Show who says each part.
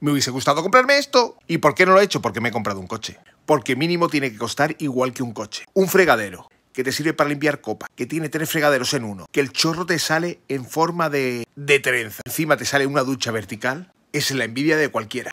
Speaker 1: me hubiese gustado comprarme esto. ¿Y por qué no lo he hecho? Porque me he comprado un coche. Porque mínimo tiene que costar igual que un coche. Un fregadero que te sirve para limpiar copas, que tiene tres fregaderos en uno, que el chorro te sale en forma de,
Speaker 2: de trenza,
Speaker 1: encima te sale una ducha vertical, es la envidia
Speaker 3: de cualquiera.